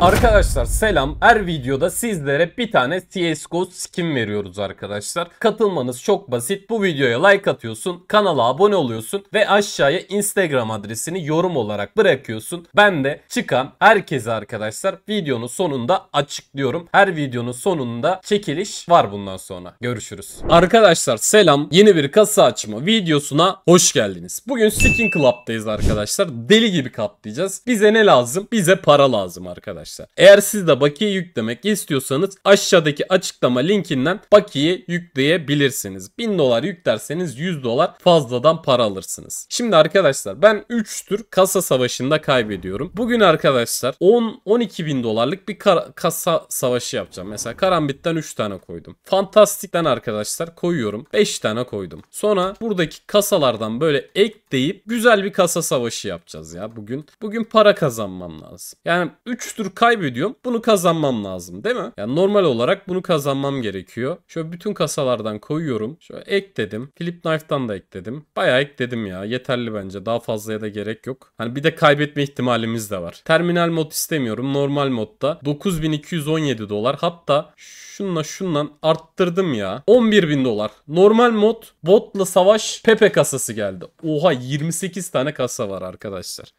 Arkadaşlar selam. Her videoda sizlere bir tane CSGO skin veriyoruz arkadaşlar. Katılmanız çok basit. Bu videoya like atıyorsun, kanala abone oluyorsun ve aşağıya Instagram adresini yorum olarak bırakıyorsun. Ben de çıkan herkese arkadaşlar videonun sonunda açıklıyorum. Her videonun sonunda çekiliş var bundan sonra. Görüşürüz. Arkadaşlar selam. Yeni bir kasa açma videosuna hoş geldiniz. Bugün Skin Club'dayız arkadaşlar. Deli gibi katlayacağız. Bize ne lazım? Bize para lazım arkadaşlar arkadaşlar. Eğer siz de bakiye yüklemek istiyorsanız aşağıdaki açıklama linkinden bakiye yükleyebilirsiniz. 1000 dolar yüklerseniz 100 dolar fazladan para alırsınız. Şimdi arkadaşlar ben 3 tür kasa savaşında kaybediyorum. Bugün arkadaşlar 10-12 bin dolarlık bir kasa savaşı yapacağım. Mesela karambitten 3 tane koydum. Fantastik'ten arkadaşlar koyuyorum. 5 tane koydum. Sonra buradaki kasalardan böyle ekleyip güzel bir kasa savaşı yapacağız ya bugün. Bugün para kazanmam lazım. Yani 3 tür çünkü kaybediyorum. Bunu kazanmam lazım değil mi? Yani normal olarak bunu kazanmam gerekiyor. Şöyle bütün kasalardan koyuyorum. Şöyle ekledim. Flip Knife'dan da ekledim. Bayağı ekledim ya. Yeterli bence. Daha fazlaya da gerek yok. Hani bir de kaybetme ihtimalimiz de var. Terminal mod istemiyorum. Normal modda 9217 dolar. Hatta şunla şundan arttırdım ya. 11.000 dolar. Normal mod botla savaş Pepe kasası geldi. Oha 28 tane kasa var arkadaşlar.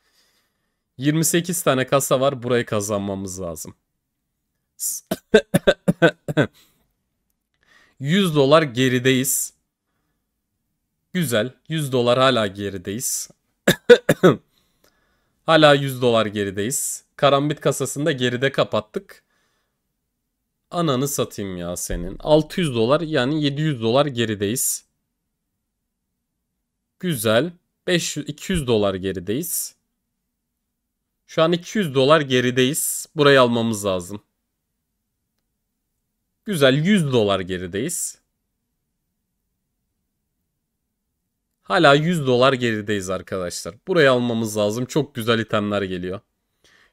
28 tane kasa var. Burayı kazanmamız lazım. 100 dolar gerideyiz. Güzel. 100 dolar hala gerideyiz. hala 100 dolar gerideyiz. Karambit kasasında geride kapattık. Ananı satayım ya senin. 600 dolar yani 700 dolar gerideyiz. Güzel. 500 200 dolar gerideyiz. Şu an 200 dolar gerideyiz. Burayı almamız lazım. Güzel 100 dolar gerideyiz. Hala 100 dolar gerideyiz arkadaşlar. Burayı almamız lazım. Çok güzel itemler geliyor.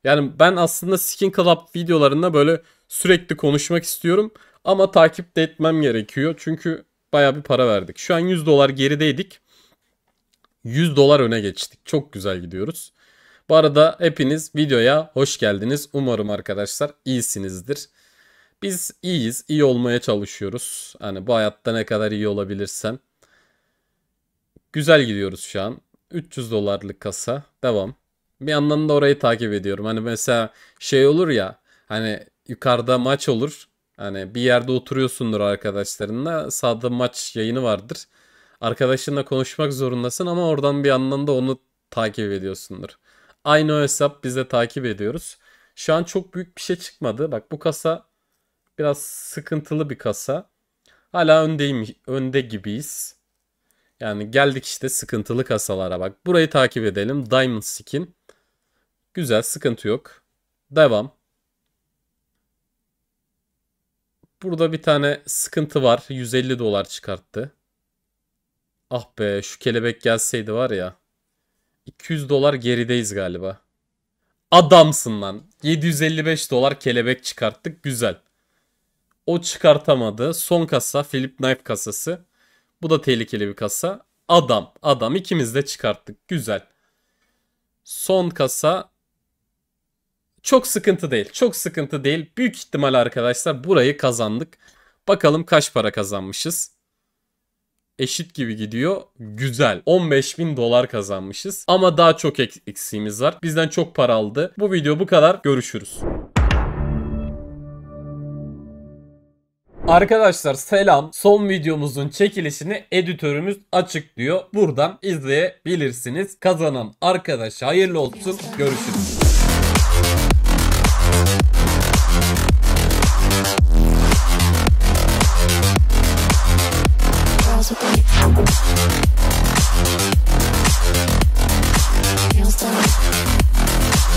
Yani ben aslında Skin Club videolarında böyle sürekli konuşmak istiyorum. Ama takip de etmem gerekiyor. Çünkü baya bir para verdik. Şu an 100 dolar gerideydik. 100 dolar öne geçtik. Çok güzel gidiyoruz. Bu arada hepiniz videoya hoş geldiniz. Umarım arkadaşlar iyisinizdir. Biz iyiyiz, iyi olmaya çalışıyoruz. Hani bu hayatta ne kadar iyi olabilirsem. Güzel gidiyoruz şu an. 300 dolarlık kasa. Devam. Bir yandan da orayı takip ediyorum. Hani mesela şey olur ya. Hani yukarıda maç olur. Hani bir yerde oturuyorsundur arkadaşlarınla. Sağda maç yayını vardır. Arkadaşınla konuşmak zorundasın ama oradan bir yandan da onu takip ediyorsundur. Aynı o hesap bize takip ediyoruz. Şu an çok büyük bir şey çıkmadı. Bak bu kasa biraz sıkıntılı bir kasa. Hala öndeyim, önde gibiyiz. Yani geldik işte sıkıntılı kasalara bak. Burayı takip edelim. Diamond skin. Güzel sıkıntı yok. Devam. Burada bir tane sıkıntı var. 150 dolar çıkarttı. Ah be şu kelebek gelseydi var ya. 200 dolar gerideyiz galiba. Adamsın lan. 755 dolar kelebek çıkarttık. Güzel. O çıkartamadı. Son kasa Philip Knife kasası. Bu da tehlikeli bir kasa. Adam. Adam. ikimiz de çıkarttık. Güzel. Son kasa. Çok sıkıntı değil. Çok sıkıntı değil. Büyük ihtimal arkadaşlar burayı kazandık. Bakalım kaç para kazanmışız eşit gibi gidiyor. Güzel. 15 bin dolar kazanmışız. Ama daha çok eksiğimiz var. Bizden çok para aldı. Bu video bu kadar. Görüşürüz. Arkadaşlar selam. Son videomuzun çekilişini editörümüz açıklıyor. Buradan izleyebilirsiniz. Kazanan arkadaş hayırlı olsun. Görüşürüz.